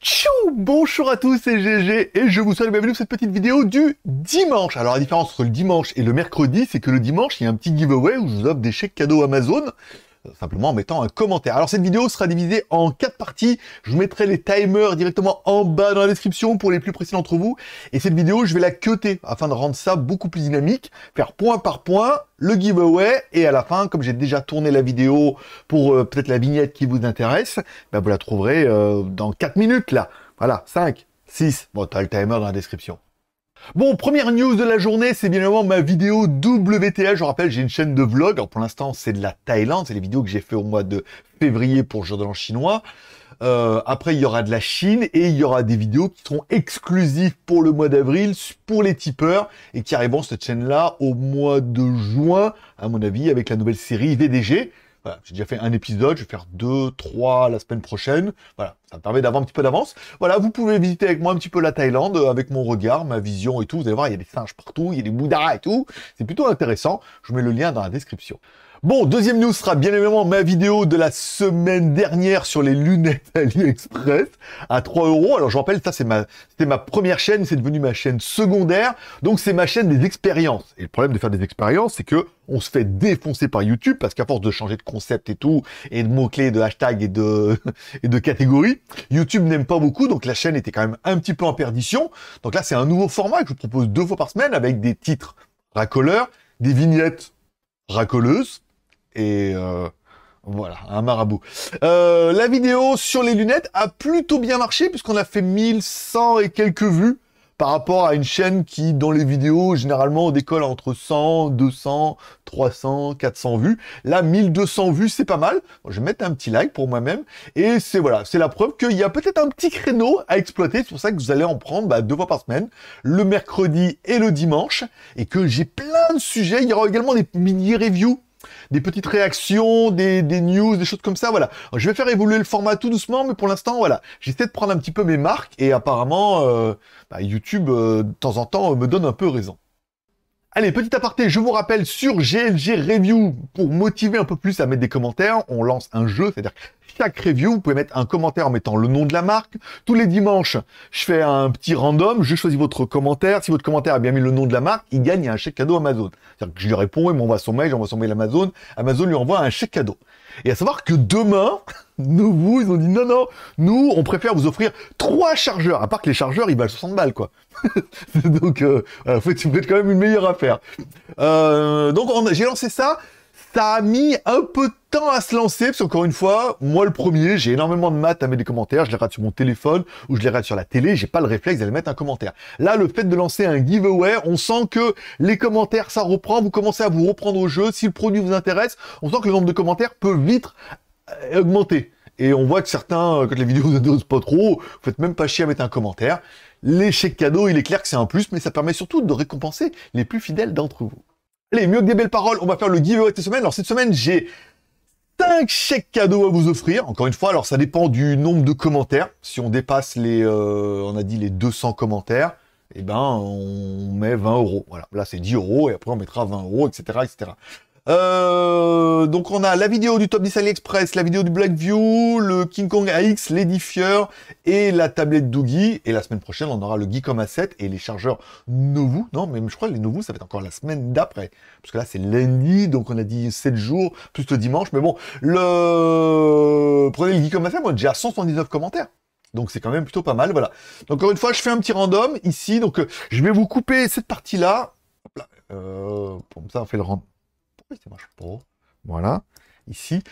Tchou Bonjour à tous, c'est GG et je vous souhaite la bienvenue pour cette petite vidéo du dimanche. Alors la différence entre le dimanche et le mercredi, c'est que le dimanche, il y a un petit giveaway où je vous offre des chèques cadeaux Amazon simplement en mettant un commentaire. Alors cette vidéo sera divisée en quatre parties. Je vous mettrai les timers directement en bas dans la description pour les plus précis d'entre vous. Et cette vidéo, je vais la cuter afin de rendre ça beaucoup plus dynamique, faire point par point le giveaway et à la fin, comme j'ai déjà tourné la vidéo pour euh, peut-être la vignette qui vous intéresse, ben vous la trouverez euh, dans 4 minutes là. Voilà, 5, 6. Bon, t'as le timer dans la description. Bon, première news de la journée, c'est bien évidemment ma vidéo WTA. Je vous rappelle, j'ai une chaîne de vlog. Alors pour l'instant, c'est de la Thaïlande. C'est les vidéos que j'ai fait au mois de février pour le jour de l'an chinois. Euh, après, il y aura de la Chine et il y aura des vidéos qui seront exclusives pour le mois d'avril pour les tipeurs et qui arriveront cette chaîne-là au mois de juin, à mon avis, avec la nouvelle série VDG. Voilà, j'ai déjà fait un épisode, je vais faire deux, trois la semaine prochaine. Voilà, ça me permet d'avoir un petit peu d'avance. Voilà, vous pouvez visiter avec moi un petit peu la Thaïlande, euh, avec mon regard, ma vision et tout. Vous allez voir, il y a des singes partout, il y a des bouddhas et tout. C'est plutôt intéressant. Je mets le lien dans la description. Bon, deuxième news sera bien évidemment ma vidéo de la semaine dernière sur les lunettes AliExpress à 3 euros. Alors je rappelle, ça c'est ma, c'était ma première chaîne, c'est devenu ma chaîne secondaire. Donc c'est ma chaîne des expériences. Et le problème de faire des expériences, c'est que on se fait défoncer par YouTube parce qu'à force de changer de concept et tout, et de mots-clés, de hashtags et de, et de catégories, YouTube n'aime pas beaucoup, donc la chaîne était quand même un petit peu en perdition. Donc là, c'est un nouveau format que je vous propose deux fois par semaine avec des titres racoleurs, des vignettes racoleuses, et euh, voilà, un marabout. Euh, la vidéo sur les lunettes a plutôt bien marché puisqu'on a fait 1100 et quelques vues par rapport à une chaîne qui, dans les vidéos, généralement, décolle entre 100, 200, 300, 400 vues. Là, 1200 vues, c'est pas mal. je vais mettre un petit like pour moi-même. Et c'est voilà, c'est la preuve qu'il y a peut-être un petit créneau à exploiter. C'est pour ça que vous allez en prendre bah, deux fois par semaine, le mercredi et le dimanche. Et que j'ai plein de sujets. Il y aura également des mini-reviews des petites réactions, des, news, des choses comme ça, voilà. je vais faire évoluer le format tout doucement, mais pour l'instant, voilà, j'essaie de prendre un petit peu mes marques, et apparemment, euh, bah, YouTube, euh, de temps en temps, euh, me donne un peu raison. Allez, petit aparté, je vous rappelle sur GLG Review, pour motiver un peu plus à mettre des commentaires, on lance un jeu, c'est-à-dire chaque review, vous pouvez mettre un commentaire en mettant le nom de la marque. Tous les dimanches, je fais un petit random, je choisis votre commentaire. Si votre commentaire a bien mis le nom de la marque, il gagne un chèque cadeau Amazon. C'est-à-dire que je lui réponds, il m'envoie son mail, j'envoie son mail Amazon, Amazon lui envoie un chèque cadeau. Et à savoir que demain, nous, vous, ils ont dit non, non, nous, on préfère vous offrir trois chargeurs. À part que les chargeurs, ils valent 60 balles, quoi. donc, euh, en fait, vous faites quand même une meilleure affaire. Euh, donc, j'ai lancé ça ça a mis un peu de temps à se lancer, parce qu'encore une fois, moi le premier, j'ai énormément de maths à mettre des commentaires, je les rate sur mon téléphone ou je les rate sur la télé, j'ai pas le réflexe d'aller mettre un commentaire. Là, le fait de lancer un giveaway, on sent que les commentaires, ça reprend, vous commencez à vous reprendre au jeu, si le produit vous intéresse, on sent que le nombre de commentaires peut vite euh, augmenter. Et on voit que certains, euh, quand les vidéos ne dosent pas trop, vous faites même pas chier à mettre un commentaire. L'échec cadeau, il est clair que c'est un plus, mais ça permet surtout de récompenser les plus fidèles d'entre vous. Allez, mieux que des belles paroles, on va faire le giveaway de cette semaine. Alors cette semaine, j'ai 5 chèques cadeaux à vous offrir. Encore une fois, alors ça dépend du nombre de commentaires. Si on dépasse les, euh, on a dit les 200 commentaires, eh ben on met 20 euros. Voilà, là c'est 10 euros et après on mettra 20 euros, etc., etc. Euh, donc on a la vidéo du top 10 AliExpress, la vidéo du Blackview, le King Kong AX, l'édifieur et la tablette Doogie. Et la semaine prochaine, on aura le Geekom A7 et les chargeurs Novu. Non, mais je crois les nouveaux ça va être encore la semaine d'après. Parce que là, c'est lundi, donc on a dit 7 jours, plus le dimanche. Mais bon, le... prenez le Geekom A7, moi j'ai à 179 commentaires. Donc c'est quand même plutôt pas mal, voilà. Donc encore une fois, je fais un petit random ici. Donc euh, je vais vous couper cette partie-là. Euh, ça, on fait le random marche Voilà, ici.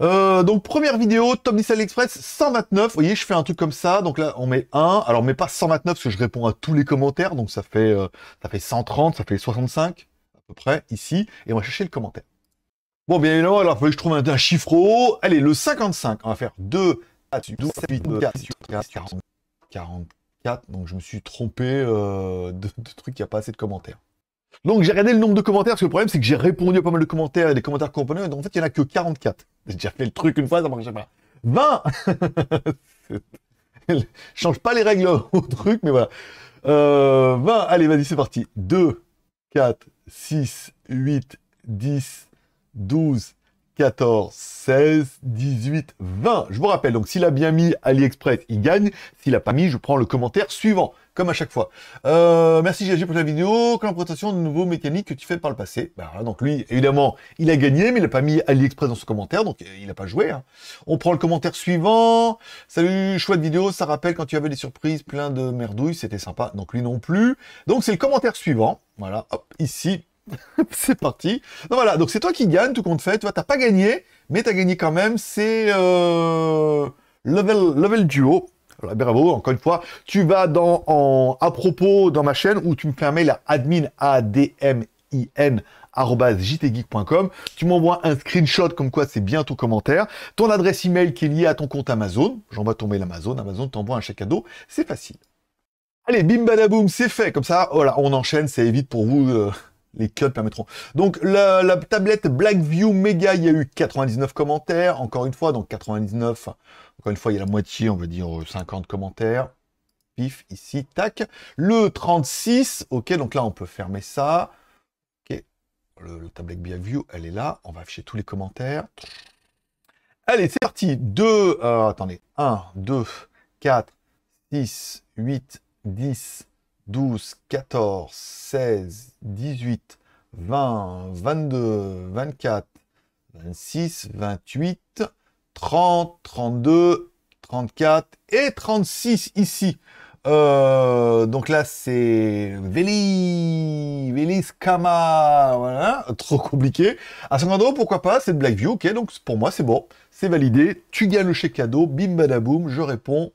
Euh, donc première vidéo, Tom 10 Express, 129, vous voyez je fais un truc comme ça, donc là on met un. alors on met pas 129 parce que je réponds à tous les commentaires, donc ça fait, euh, ça fait 130, ça fait 65 à peu près ici, et on va chercher le commentaire. Bon bien évidemment, alors il faut que je trouve un, chiffre haut, allez le 55, on va faire 2, 12, sur 44, donc je me suis trompé euh, de, truc. trucs, il n'y a pas assez de commentaires. Donc j'ai regardé le nombre de commentaires, parce que le problème c'est que j'ai répondu à pas mal de commentaires, et des commentaires comprenants, et en fait il y en a que 44. J'ai déjà fait le truc une fois, ça marche pas. 20 Change pas les règles au truc, mais voilà. 20, euh, allez vas-y c'est parti. 2, 4, 6, 8, 10, 12, 14, 16, 18, 20. Je vous rappelle, donc s'il a bien mis AliExpress, il gagne. S'il a pas mis, je prends le commentaire suivant, comme à chaque fois. Euh, merci GG pour la vidéo, présentation de nouveaux mécaniques que tu fais par le passé. Bah, donc lui, évidemment, il a gagné, mais il n'a pas mis AliExpress dans ce commentaire, donc euh, il n'a pas joué. Hein. On prend le commentaire suivant. Salut, chouette vidéo, ça rappelle quand tu avais des surprises, plein de merdouilles, c'était sympa. Donc lui non plus. Donc c'est le commentaire suivant. Voilà, hop, ici, c'est parti. Donc voilà, donc c'est toi qui gagne, tout compte fait. Tu vois, t'as pas gagné, mais tu as gagné quand même. C'est euh, level, level duo. bravo, encore une fois. Tu vas dans en, à propos dans ma chaîne où tu me fais un mail à admin Tu m'envoies un screenshot comme quoi c'est bien ton commentaire. Ton adresse email qui est liée à ton compte Amazon. J'envoie ton mail Amazon. Amazon t'envoie un chèque cadeau. C'est facile. Allez, bim badaboum, c'est fait. Comme ça, voilà, on enchaîne. Ça évite pour vous. Euh, les codes permettront. Donc la, la, tablette Blackview Mega, il y a eu 99 commentaires, encore une fois, donc 99, encore une fois, il y a la moitié, on va dire 50 euh, commentaires. Pif, ici, tac. Le 36, ok, donc là on peut fermer ça. Ok, le, tablette Blackview, elle est là, on va afficher tous les commentaires. Allez, c'est parti. 2, euh, attendez, 1, 2, 4, 6, 8, 10, 12, 14, 16, 18, 20, 22, 24, 26, 28, 30, 32, 34 et 36 ici. Euh, donc là, c'est Veli, Veli Kama. voilà, trop compliqué. À 50 euros, pourquoi pas, c'est de Blackview, ok, donc pour moi, c'est bon, c'est validé. Tu gagnes le chèque cadeau, bim badaboum, je réponds.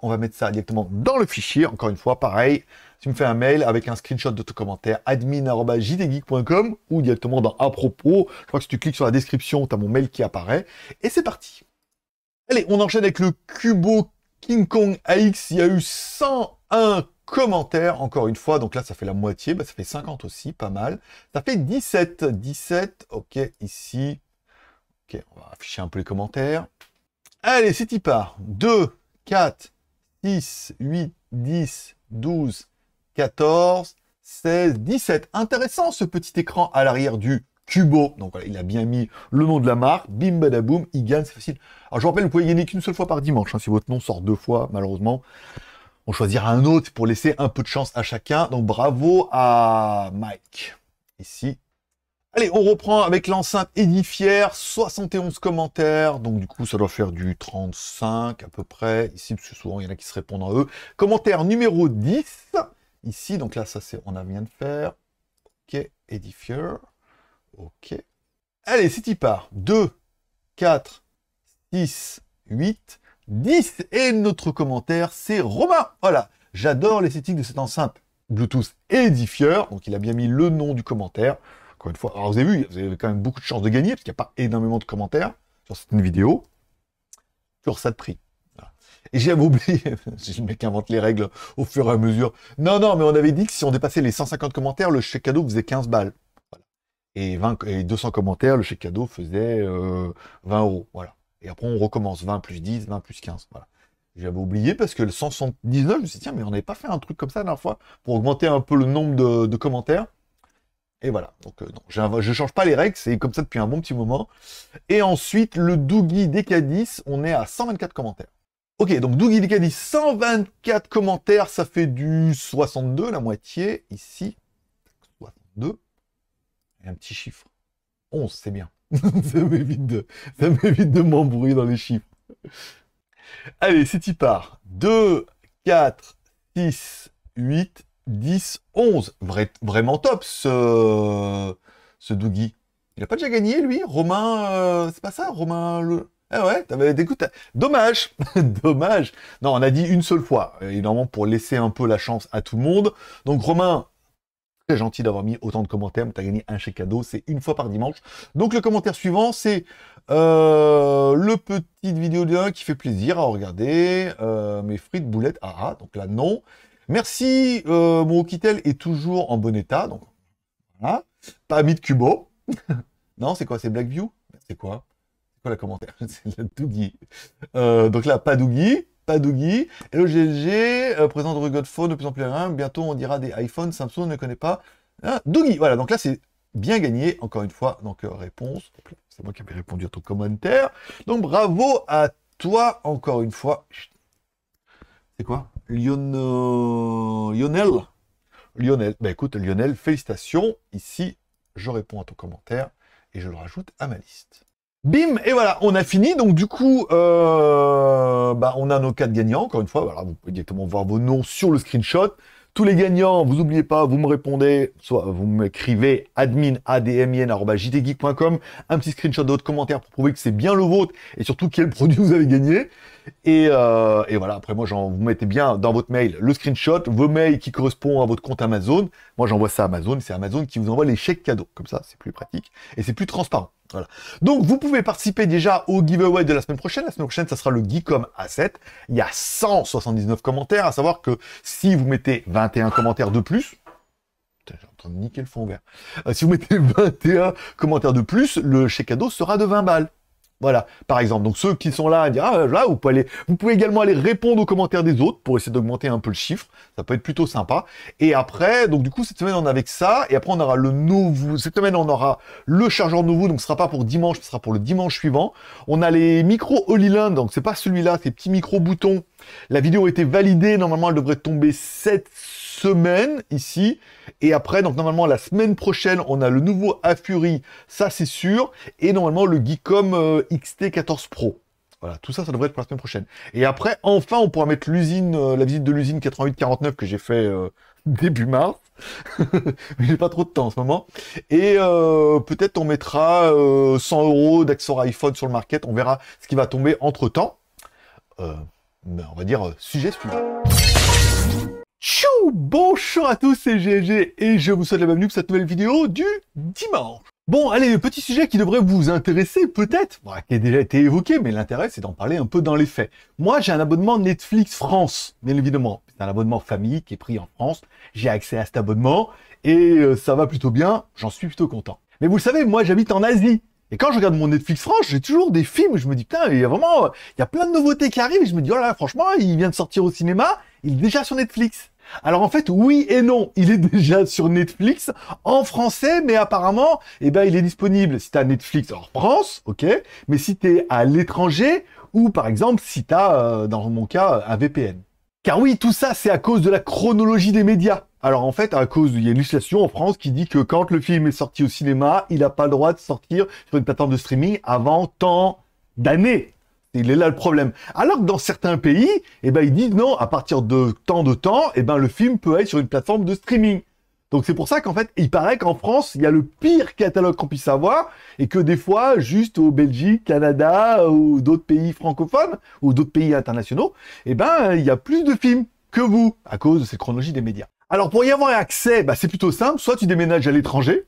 On va mettre ça directement dans le fichier, encore une fois, pareil, tu me fais un mail avec un screenshot de ton commentaire admin.jdgeek.com ou directement dans à propos. Je crois que si tu cliques sur la description, tu as mon mail qui apparaît. Et c'est parti. Allez, on enchaîne avec le Cubo King Kong AX. Il y a eu 101 commentaires, encore une fois. Donc là, ça fait la moitié. Bah, ça fait 50 aussi, pas mal. Ça fait 17. 17, ok, ici. Ok, on va afficher un peu les commentaires. Allez, c'est y part. 2, 4, 6, 8, 10, 12, 14, 16, 17. Intéressant ce petit écran à l'arrière du Cubo. Donc voilà, il a bien mis le nom de la marque. Bim badaboum, il gagne, c'est facile. Alors je vous rappelle, vous pouvez gagner qu'une seule fois par dimanche. Hein. si votre nom sort deux fois, malheureusement, on choisira un autre pour laisser un peu de chance à chacun. Donc bravo à Mike. Ici. Allez, on reprend avec l'enceinte édifière, 71 commentaires, donc du coup ça doit faire du 35 à peu près, ici parce que souvent il y en a qui se répondent à eux. Commentaire numéro 10, ici. Donc là, ça c'est on a vient de faire. OK, Edifier. OK. Allez, c'est y part. 2, 4, 6, 8, 10. Et notre commentaire, c'est Romain. Voilà, j'adore l'esthétique de cette enceinte Bluetooth Edifier. Donc il a bien mis le nom du commentaire. Encore une fois, alors vous avez vu, vous avez quand même beaucoup de chances de gagner, parce qu'il n'y a pas énormément de commentaires sur cette vidéo, sur ça prix. Et j'avais oublié, je le mec qui invente les règles au fur et à mesure. Non, non, mais on avait dit que si on dépassait les 150 commentaires, le chèque cadeau faisait 15 balles. Et, 200 commentaires, le chèque cadeau faisait 20 euh, euros. Voilà. Et après, on recommence 20 plus 10, 20 plus 15. Voilà. J'avais oublié parce que le 179, je me suis dit, tiens, mais on n'avait pas fait un truc comme ça la dernière fois pour augmenter un peu le nombre de, commentaires. Et voilà. Donc, euh, je ne change pas les règles, c'est comme ça depuis un bon petit moment. Et ensuite, le Doogie DK10, on est à 124 commentaires. Ok, donc Dougie il 124 commentaires, ça fait du 62, la moitié, ici. 62. Et un petit chiffre. 11, c'est bien. ça m'évite de, m'embrouiller dans les chiffres. Allez, c'est y part. 2, 4, 6, 8, 10, 11. vraiment top, ce, ce Dougie. Il n'a pas déjà gagné, lui Romain, euh, c'est pas ça Romain ah ouais, t'avais des Dommage, dommage. Non, on a dit une seule fois, évidemment pour laisser un peu la chance à tout le monde. Donc Romain, très gentil d'avoir mis autant de commentaires, mais t'as gagné un chèque cadeau, c'est une fois par dimanche. Donc le commentaire suivant, c'est euh, le petit vidéo de qui fait plaisir à regarder. Euh, mes frites boulettes, ah ah, donc là non. Merci, euh, mon Kitel est toujours en bon état, donc voilà. Pas mis de Cubo. non, c'est quoi, c'est Blackview C'est quoi la commentaire C'est la Dougie. Euh, donc là, pas Dougie, pas Dougie. Hello GLG, euh, présent de Godphone de plus en plus rien. Bientôt, on dira des iPhones. Samsung ne connaît pas. Hein, voilà. Donc là, c'est bien gagné, encore une fois. Donc, euh, réponse. C'est moi qui avais répondu à ton commentaire. Donc, bravo à toi, encore une fois. C'est quoi Lion... Lionel Lionel. Bah écoute, Lionel, félicitations. Ici, je réponds à ton commentaire et je le rajoute à ma liste. Bim et voilà, on a fini. Donc du coup, euh, bah, on a nos quatre gagnants. Encore une fois, voilà, vous pouvez directement voir vos noms sur le screenshot. Tous les gagnants, vous n'oubliez pas, vous me répondez, soit vous m'écrivez admin admn@jtgeek.com, un petit screenshot de votre commentaire pour prouver que c'est bien le vôtre et surtout quel produit vous avez gagné. Et, euh, et voilà, après moi, vous mettez bien dans votre mail le screenshot, vos mails qui correspondent à votre compte Amazon. Moi, j'envoie ça à Amazon, c'est Amazon qui vous envoie les chèques cadeaux. Comme ça, c'est plus pratique et c'est plus transparent. Donc vous pouvez participer déjà au giveaway de la semaine prochaine. La semaine prochaine, ça sera le Geekom A7. Il y a 179 commentaires, à savoir que si vous mettez 21 commentaires de plus, j'ai en train de niquer le fond vert. Euh, si vous mettez 21 commentaires de plus, le chèque cadeau sera de 20 balles. Voilà, par exemple. Donc ceux qui sont là dire ah là, vous pouvez aller, vous pouvez également aller répondre aux commentaires des autres pour essayer d'augmenter un peu le chiffre. Ça peut être plutôt sympa. Et après, donc du coup cette semaine on a avec ça. Et après on aura le nouveau. Cette semaine on aura le chargeur nouveau. Donc ce sera pas pour dimanche, ce sera pour le dimanche suivant. On a les micros Hollyland. Donc c'est pas celui-là, ces petits micro boutons. La vidéo a été validée. Normalement elle devrait tomber cette semaine ici. Et après, donc normalement, la semaine prochaine, on a le nouveau Afuri, ça c'est sûr. Et normalement, le Geekom euh, XT14 Pro. Voilà, tout ça, ça devrait être pour la semaine prochaine. Et après, enfin, on pourra mettre l'usine, euh, la visite de l'usine 8849 que j'ai fait euh, début mars. Mais j'ai pas trop de temps en ce moment. Et peut-être on mettra 100 euros d'Axor iPhone sur le market. On verra ce qui va tomber entre temps. on va dire sujet suivant. Tchou Bonjour à tous, c'est GG et je vous souhaite la bienvenue pour cette nouvelle vidéo du dimanche. Bon, allez, le petit sujet qui devrait vous intéresser peut-être, qui a déjà été évoqué, mais l'intérêt c'est d'en parler un peu dans les faits. Moi j'ai un abonnement Netflix France, bien évidemment. C'est un abonnement famille qui est pris en France. J'ai accès à cet abonnement et euh, ça va plutôt bien, j'en suis plutôt content. Mais vous le savez, moi j'habite en Asie, et quand je regarde mon Netflix France, j'ai toujours des films où je me dis, putain, il y a vraiment, il y a plein de nouveautés qui arrivent, et je me dis, oh là, franchement, il vient de sortir au cinéma, il est déjà sur Netflix. Alors en fait, oui et non, il est déjà sur Netflix en français, mais apparemment, eh ben, il est disponible si t'as Netflix en France, ok, mais si t'es à l'étranger ou par exemple si t'as, euh, dans mon cas, un VPN. Car oui, tout ça, c'est à cause de la chronologie des médias. Alors en fait, à cause, il y a une législation en France qui dit que quand le film est sorti au cinéma, il n'a pas le droit de sortir sur une plateforme de streaming avant tant d'années. Il est là le problème. Alors que dans certains pays, eh ben, ils disent non, à partir de tant de temps, eh ben, le film peut être sur une plateforme de streaming. Donc c'est pour ça qu'en fait, il paraît qu'en France, il y a le pire catalogue qu'on puisse avoir, et que des fois, juste au Belgique, Canada, ou d'autres pays francophones, ou d'autres pays internationaux, eh ben, il y a plus de films que vous, à cause de cette chronologie des médias. Alors pour y avoir accès, bah, c'est plutôt simple, soit tu déménages à l'étranger,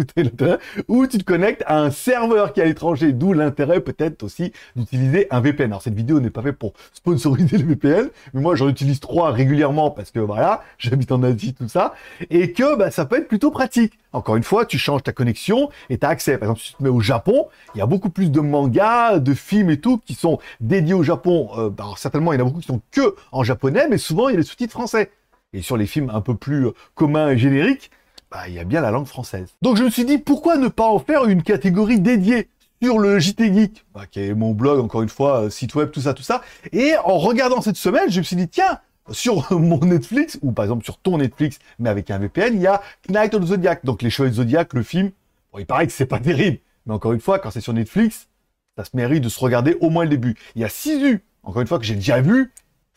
ou tu te connectes à un serveur qui est à l'étranger, d'où l'intérêt peut-être aussi d'utiliser un VPN. Alors cette vidéo n'est pas faite pour sponsoriser le VPN, mais moi j'en utilise trois régulièrement parce que voilà, j'habite en Asie, tout ça, et que bah, ça peut être plutôt pratique. Encore une fois, tu changes ta connexion et tu as accès. Par exemple, si tu te mets au Japon, il y a beaucoup plus de mangas, de films et tout qui sont dédiés au Japon. Euh, bah, alors certainement, il y en a beaucoup qui sont que en japonais, mais souvent il y a des sous-titres français. Et sur les films un peu plus euh, communs et génériques, bah, il y a bien la langue française. Donc je me suis dit, pourquoi ne pas en faire une catégorie dédiée sur le JT Geek, bah, qui est mon blog, encore une fois, euh, site web, tout ça, tout ça. Et en regardant cette semaine, je me suis dit, tiens, sur mon Netflix, ou par exemple sur ton Netflix, mais avec un VPN, il y a Knight of the Zodiac, donc Les Chevaliers de Zodiac, le film. Bon, il paraît que c'est pas terrible, mais encore une fois, quand c'est sur Netflix, ça se mérite de se regarder au moins le début. Il y a Sisu, encore une fois, que j'ai déjà vu,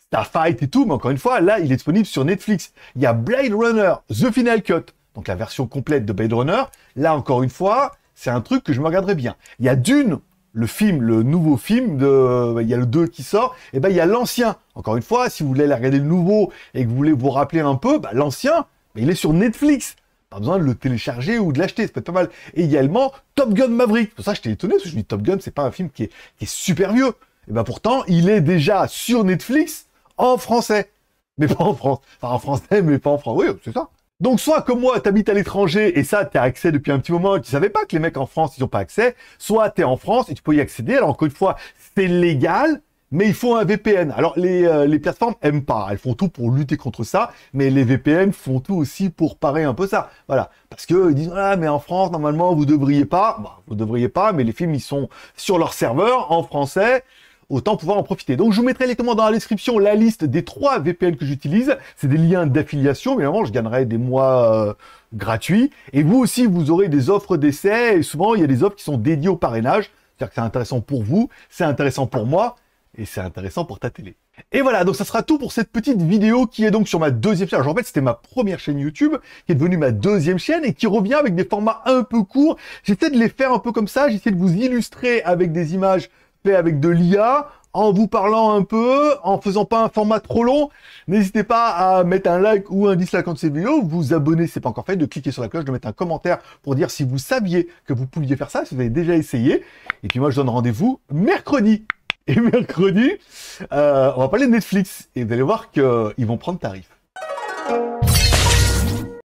Star Fight et tout, mais encore une fois, là, il est disponible sur Netflix. Il y a Blade Runner, The Final Cut, donc la version complète de Blade Runner, là encore une fois, c'est un truc que je me regarderai bien. Il y a Dune, le film, le nouveau film de, il y a le 2 qui sort, et ben il y a l'ancien. Encore une fois, si vous voulez regarder le nouveau et que vous voulez vous rappeler un peu, ben, l'ancien, ben, il est sur Netflix. Pas besoin de le télécharger ou de l'acheter, ça peut être pas mal. Et également Top Gun Maverick. Pour ça, j'étais étonné parce que je dis Top Gun, c'est pas un film qui est, super vieux. Et ben pourtant, il est déjà sur Netflix en français, mais pas en France. Enfin en français, mais pas en France. Oui, c'est ça. Donc, soit comme moi, t'habites à l'étranger et ça, t'as accès depuis un petit moment, tu savais pas que les mecs en France, ils ont pas accès. Soit t'es en France et tu peux y accéder. Alors, encore une fois, c'est légal, mais il faut un VPN. Alors, les, euh, les plateformes aiment pas. Elles font tout pour lutter contre ça, mais les VPN font tout aussi pour parer un peu ça. Voilà. Parce que ils disent, ah, mais en France, normalement, vous devriez pas. Bah, vous devriez pas, mais les films, ils sont sur leur serveur, en français autant pouvoir en profiter. Donc je vous mettrai directement dans la description la liste des trois VPN que j'utilise. C'est des liens d'affiliation, mais avant je gagnerai des mois euh, gratuits. Et vous aussi, vous aurez des offres d'essai. Et souvent, il y a des offres qui sont dédiées au parrainage. C'est-à-dire que c'est intéressant pour vous, c'est intéressant pour moi, et c'est intéressant pour ta télé. Et voilà, donc ça sera tout pour cette petite vidéo qui est donc sur ma deuxième chaîne. en fait, c'était ma première chaîne YouTube, qui est devenue ma deuxième chaîne et qui revient avec des formats un peu courts. J'essaie de les faire un peu comme ça, j'essaie de vous illustrer avec des images avec de l'IA, en vous parlant un peu, en faisant pas un format trop long. N'hésitez pas à mettre un like ou un dislike de ces vidéo, vous abonner si c'est pas encore fait, de cliquer sur la cloche, de mettre un commentaire pour dire si vous saviez que vous pouviez faire ça, si vous avez déjà essayé. Et puis moi, je donne rendez-vous mercredi. Et mercredi, euh, on va parler de Netflix et vous allez voir qu'ils vont prendre tarif.